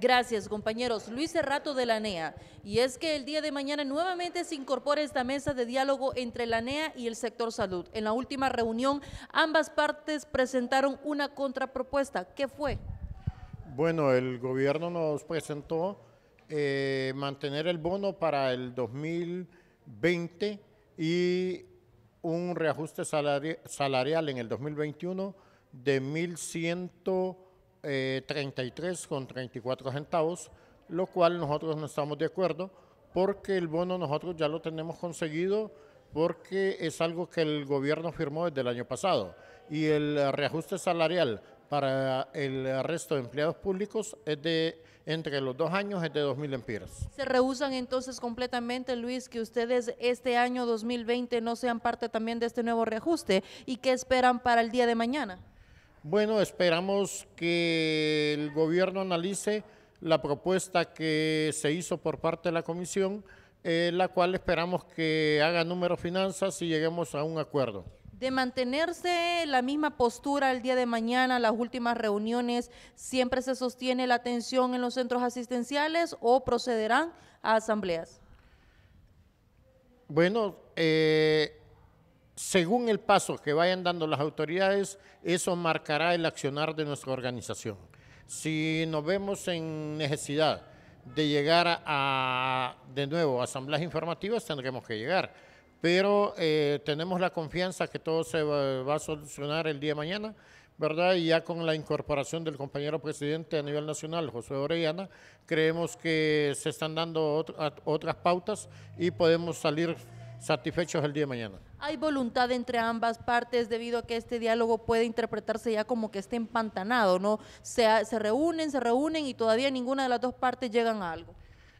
Gracias, compañeros. Luis Cerrato de la NEA. Y es que el día de mañana nuevamente se incorpora esta mesa de diálogo entre la NEA y el sector salud. En la última reunión, ambas partes presentaron una contrapropuesta. ¿Qué fue? Bueno, el gobierno nos presentó eh, mantener el bono para el 2020 y un reajuste salarial en el 2021 de 1.100 eh, 33 con 34 centavos, lo cual nosotros no estamos de acuerdo porque el bono nosotros ya lo tenemos conseguido porque es algo que el gobierno firmó desde el año pasado y el reajuste salarial para el resto de empleados públicos es de entre los dos años es de 2.000 empiras. ¿Se rehusan entonces completamente, Luis, que ustedes este año 2020 no sean parte también de este nuevo reajuste? ¿Y qué esperan para el día de mañana? Bueno, esperamos que el gobierno analice la propuesta que se hizo por parte de la comisión, eh, la cual esperamos que haga número finanzas y lleguemos a un acuerdo. De mantenerse la misma postura el día de mañana, las últimas reuniones, ¿siempre se sostiene la atención en los centros asistenciales o procederán a asambleas? Bueno, eh, según el paso que vayan dando las autoridades, eso marcará el accionar de nuestra organización. Si nos vemos en necesidad de llegar a, de nuevo, a asambleas informativas, tendremos que llegar. Pero eh, tenemos la confianza que todo se va, a solucionar el día de mañana, ¿verdad? Y ya con la incorporación del compañero presidente a nivel nacional, José Orellana, creemos que se están dando otras pautas y podemos salir satisfechos el día de mañana. ¿Hay voluntad entre ambas partes debido a que este diálogo puede interpretarse ya como que esté empantanado, ¿no? Se, se reúnen, se reúnen y todavía ninguna de las dos partes llegan a algo.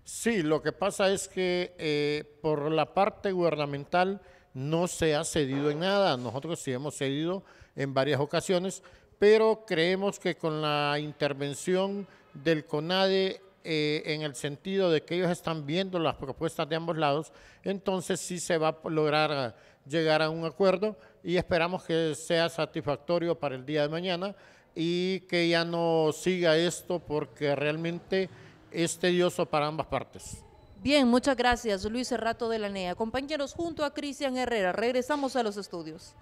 Sí, lo que pasa es que eh, por la parte gubernamental no se ha cedido en nada. Nosotros sí hemos cedido en varias ocasiones, pero creemos que con la intervención del CONADE eh, en el sentido de que ellos están viendo las propuestas de ambos lados, entonces sí se va a lograr llegar a un acuerdo y esperamos que sea satisfactorio para el día de mañana y que ya no siga esto porque realmente es tedioso para ambas partes. Bien, muchas gracias Luis Cerrato de la NEA. Compañeros, junto a Cristian Herrera, regresamos a los estudios.